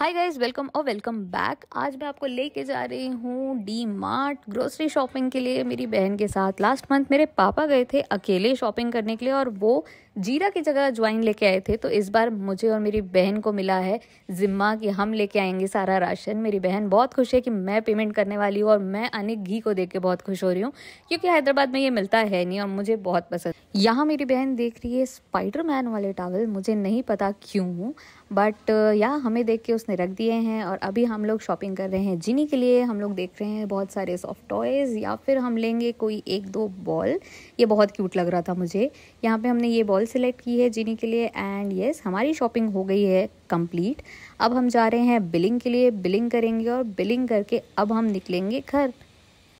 हाय guys welcome और welcome back आज मैं आपको लेके जा रही हूँ डी मार्ट ग्रोसरी शॉपिंग के लिए मेरी बहन के साथ लास्ट मंथ मेरे पापा गए थे अकेले शॉपिंग करने के लिए और वो जीरा की जगह ज्वाइन लेके आए थे तो इस बार मुझे और मेरी बहन को मिला है जिम्मा कि हम लेके आएंगे सारा राशन मेरी बहन बहुत खुश है कि मैं पेमेंट करने वाली हूँ और मैं अनेक घी को देख के बहुत खुश हो रही हूँ क्योंकि हैदराबाद में ये मिलता है नहीं और मुझे बहुत पसंद यहाँ मेरी बहन देख रही है स्पाइडर मैन वाले टावल मुझे नहीं पता क्यों बट या हमें देख के उस उसने रख दिए हैं और अभी हम लोग शॉपिंग कर रहे हैं जिनी के लिए हम लोग देख रहे हैं बहुत सारे सॉफ्ट टॉयज़ या फिर हम लेंगे कोई एक दो बॉल ये बहुत क्यूट लग रहा था मुझे यहाँ पे हमने ये बॉल सिलेक्ट की है जिनी के लिए एंड येस हमारी शॉपिंग हो गई है कम्प्लीट अब हम जा रहे हैं बिलिंग के लिए बिलिंग करेंगे और बिलिंग करके अब हम निकलेंगे घर